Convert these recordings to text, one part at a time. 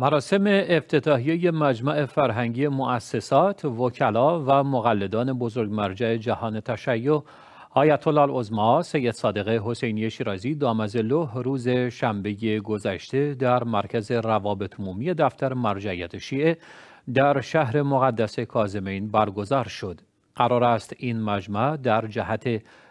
مراسم افتتاحیه مجمع فرهنگی مؤسسات، وکلا و مقلدان بزرگ مرجع جهان تشیع آیت الله العظما سید صادقه حسینی شیرازی دامزلو روز شنبه گذشته در مرکز روابط عمومی دفتر مرجعیت شیعه در شهر مقدس کازمین برگزار شد. قرار است این مجمع در جهت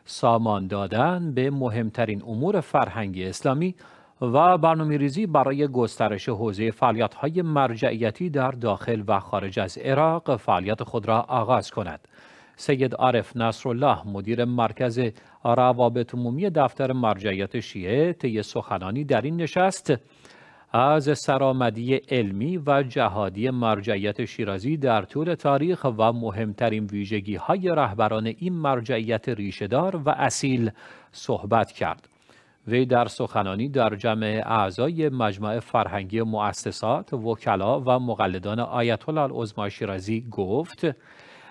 سامان دادن به مهمترین امور فرهنگی اسلامی و برنامه ریزی برای گسترش حوزه فعالیت های مرجعیتی در داخل و خارج از عراق فعالیت خود را آغاز کند. سید عارف نصرالله مدیر مرکز روابط عمومی دفتر مرجعیت شیعه طی سخنانی در این نشست از سرآمدی علمی و جهادی مرجعیت شیرازی در طول تاریخ و مهمترین ویژگی های رهبران این مرجعیت ریشهدار و اصیل صحبت کرد. وی در سخنانی در جمع اعضای مجمع فرهنگی مؤسسات، وکلا و مقلدان آیت الله شیرازی گفت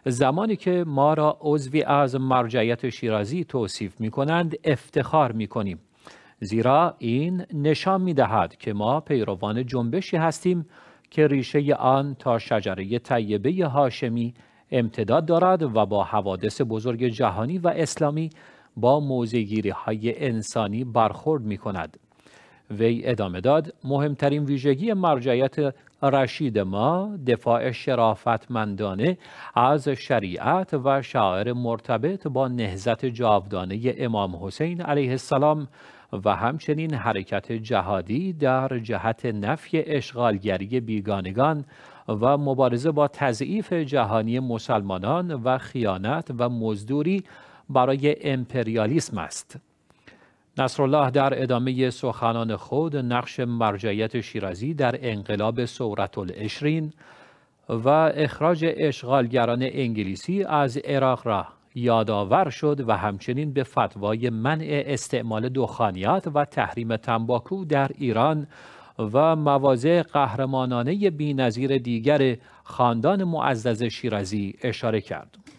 زمانی که ما را عضوی از مرجعیت شیرازی توصیف می کنند افتخار می کنیم زیرا این نشان می دهد که ما پیروان جنبشی هستیم که ریشه آن تا شجره طیبه هاشمی امتداد دارد و با حوادث بزرگ جهانی و اسلامی با موزگیری های انسانی برخورد می کند. وی ادامه داد مهمترین ویژگی مرجعیت رشید ما دفاع شرافتمندانه از شریعت و شاعر مرتبط با نهزت جاودانه امام حسین علیه السلام و همچنین حرکت جهادی در جهت نفی اشغالگری بیگانگان و مبارزه با تضعیف جهانی مسلمانان و خیانت و مزدوری برای امپریالیسم است. نصرالله در ادامه سخنان خود نقش مرجعیت شیرازی در انقلاب سورت الاشرین و اخراج اشغالگران انگلیسی از عراق را یادآور شد و همچنین به فتوای منع استعمال دخانیات و تحریم تنباکو در ایران و مواضع قهرمانانه بینظیر دیگر خاندان معزز شیرازی اشاره کرد.